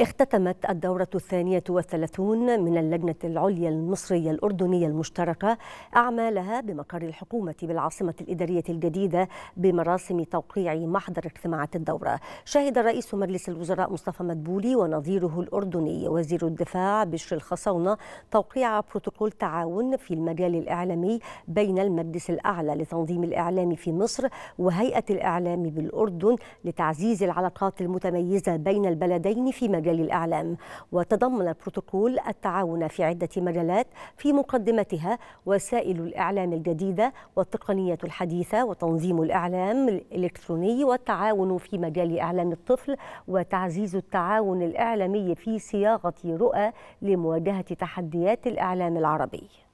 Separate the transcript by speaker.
Speaker 1: اختتمت الدورة الثانية والثلاثون من اللجنة العليا المصرية الأردنية المشتركة أعمالها بمقر الحكومة بالعاصمة الإدارية الجديدة بمراسم توقيع محضر اجتماعات الدورة شهد رئيس مجلس الوزراء مصطفى مدبولي ونظيره الأردني وزير الدفاع بشر الخصونة توقيع بروتوكول تعاون في المجال الإعلامي بين المجلس الأعلى لتنظيم الإعلام في مصر وهيئة الإعلام بالأردن لتعزيز العلاقات المتميزة بين البلدين في مجال مجال الإعلام وتضمن البروتوكول التعاون في عدة مجالات في مقدمتها وسائل الإعلام الجديدة والتقنية الحديثة وتنظيم الإعلام الإلكتروني والتعاون في مجال إعلام الطفل وتعزيز التعاون الإعلامي في صياغة رؤى لمواجهة تحديات الإعلام العربي